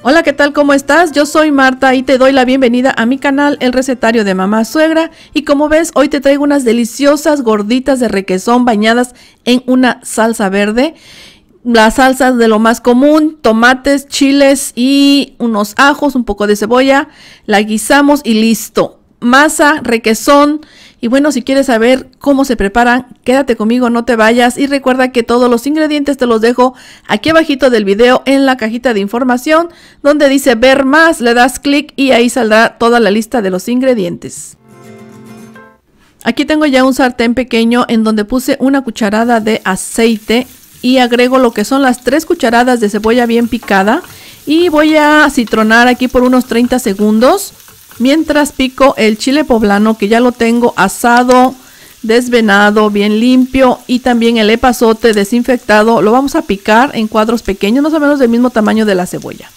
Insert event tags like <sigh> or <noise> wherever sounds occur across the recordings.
Hola, ¿qué tal? ¿Cómo estás? Yo soy Marta y te doy la bienvenida a mi canal El Recetario de Mamá Suegra. Y como ves, hoy te traigo unas deliciosas gorditas de requesón bañadas en una salsa verde. Las salsas de lo más común, tomates, chiles y unos ajos, un poco de cebolla. La guisamos y listo. Masa, requesón, y bueno, si quieres saber cómo se preparan, quédate conmigo, no te vayas y recuerda que todos los ingredientes te los dejo aquí abajito del video en la cajita de información donde dice ver más, le das clic y ahí saldrá toda la lista de los ingredientes. Aquí tengo ya un sartén pequeño en donde puse una cucharada de aceite y agrego lo que son las tres cucharadas de cebolla bien picada y voy a citronar aquí por unos 30 segundos. Mientras pico el chile poblano que ya lo tengo asado, desvenado, bien limpio y también el epazote desinfectado lo vamos a picar en cuadros pequeños, más o menos del mismo tamaño de la cebolla.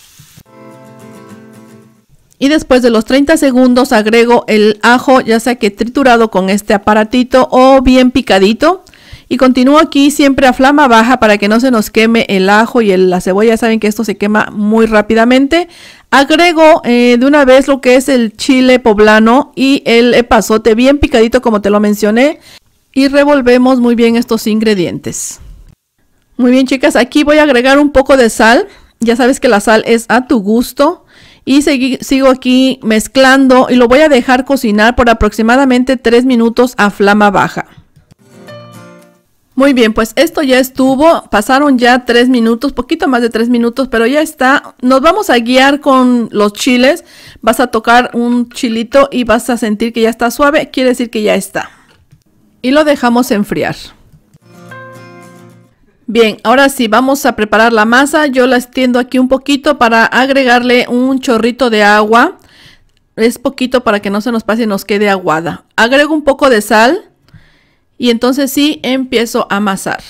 Y después de los 30 segundos agrego el ajo, ya sea que triturado con este aparatito o bien picadito. Y continúo aquí siempre a flama baja para que no se nos queme el ajo y la cebolla. Saben que esto se quema muy rápidamente. Agrego eh, de una vez lo que es el chile poblano y el epazote bien picadito como te lo mencioné. Y revolvemos muy bien estos ingredientes. Muy bien chicas, aquí voy a agregar un poco de sal. Ya sabes que la sal es a tu gusto y sigo aquí mezclando y lo voy a dejar cocinar por aproximadamente 3 minutos a flama baja. Muy bien, pues esto ya estuvo, pasaron ya tres minutos, poquito más de tres minutos, pero ya está. Nos vamos a guiar con los chiles. Vas a tocar un chilito y vas a sentir que ya está suave, quiere decir que ya está. Y lo dejamos enfriar. Bien, ahora sí, vamos a preparar la masa. Yo la extiendo aquí un poquito para agregarle un chorrito de agua. Es poquito para que no se nos pase y nos quede aguada. Agrego un poco de sal y entonces sí empiezo a amasar.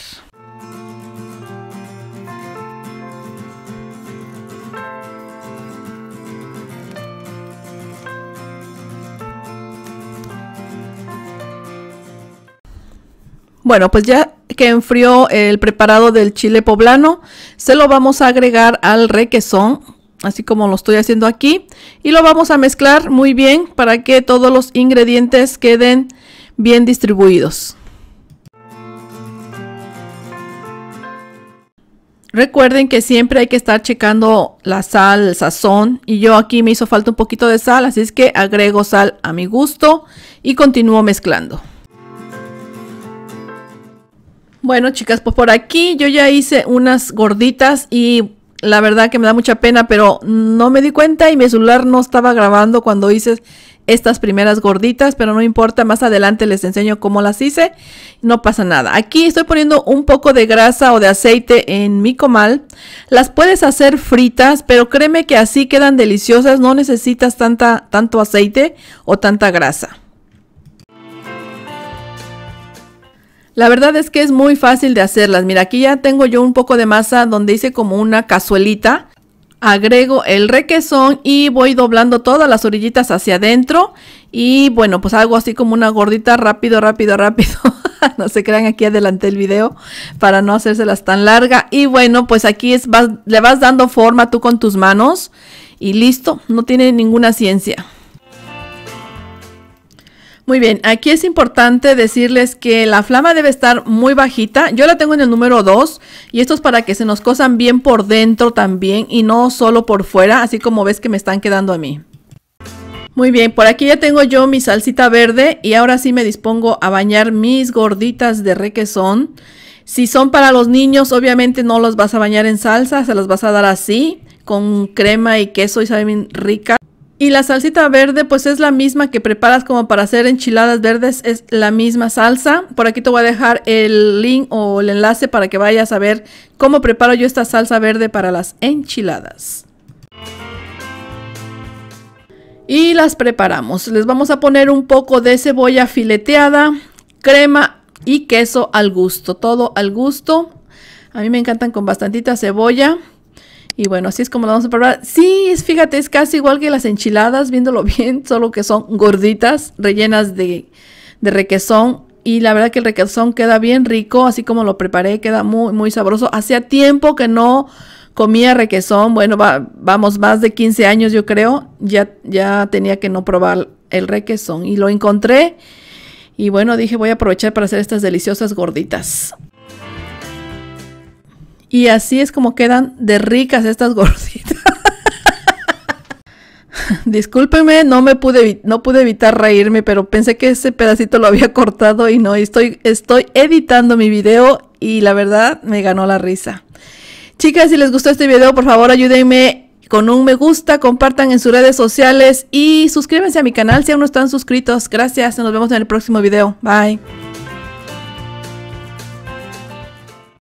Bueno, pues ya que enfrió el preparado del chile poblano, se lo vamos a agregar al requesón, así como lo estoy haciendo aquí, y lo vamos a mezclar muy bien para que todos los ingredientes queden bien distribuidos. Recuerden que siempre hay que estar checando la sal, sazón. Y yo aquí me hizo falta un poquito de sal, así es que agrego sal a mi gusto y continúo mezclando. Bueno, chicas, pues por aquí yo ya hice unas gorditas y la verdad que me da mucha pena, pero no me di cuenta y mi celular no estaba grabando cuando hice estas primeras gorditas, pero no importa, más adelante les enseño cómo las hice, no pasa nada. Aquí estoy poniendo un poco de grasa o de aceite en mi comal. Las puedes hacer fritas, pero créeme que así quedan deliciosas, no necesitas tanta, tanto aceite o tanta grasa. La verdad es que es muy fácil de hacerlas. Mira, aquí ya tengo yo un poco de masa donde hice como una cazuelita agrego el requesón y voy doblando todas las orillitas hacia adentro y bueno pues hago así como una gordita rápido rápido rápido <laughs> no se crean aquí adelante el video para no hacérselas tan larga y bueno pues aquí es le vas dando forma tú con tus manos y listo no tiene ninguna ciencia muy bien, aquí es importante decirles que la flama debe estar muy bajita. Yo la tengo en el número 2 y esto es para que se nos cosan bien por dentro también y no solo por fuera, así como ves que me están quedando a mí. Muy bien, por aquí ya tengo yo mi salsita verde y ahora sí me dispongo a bañar mis gorditas de requesón. Si son para los niños, obviamente no los vas a bañar en salsa, se las vas a dar así, con crema y queso y saben ricas. Y la salsita verde, pues es la misma que preparas como para hacer enchiladas verdes, es la misma salsa. Por aquí te voy a dejar el link o el enlace para que vayas a ver cómo preparo yo esta salsa verde para las enchiladas. Y las preparamos. Les vamos a poner un poco de cebolla fileteada, crema y queso al gusto. Todo al gusto. A mí me encantan con bastantita cebolla. Y bueno, así es como lo vamos a probar. Sí, es, fíjate, es casi igual que las enchiladas, viéndolo <laughs> bien, solo que son gorditas, rellenas de, de requesón. Y la verdad que el requesón queda bien rico, así como lo preparé, queda muy, muy sabroso. Hacía tiempo que no comía requesón, bueno, vamos, más de 15 años yo creo, ya, ya tenía que no probar el requesón. Y lo encontré y bueno, dije voy a aprovechar para hacer estas deliciosas gorditas. Y así es como quedan de ricas estas <laughs> gorditas. Discúlpenme, no me pude no pude evitar reírme, pero pensé que ese pedacito lo había cortado y no, estoy estoy editando mi video y la verdad me ganó la risa. Chicas, si les gustó este video, por favor, ayúdenme con un me gusta, compartan en sus redes sociales y suscríbanse a mi canal si aún no están suscritos. Gracias, nos vemos en el próximo video. Bye.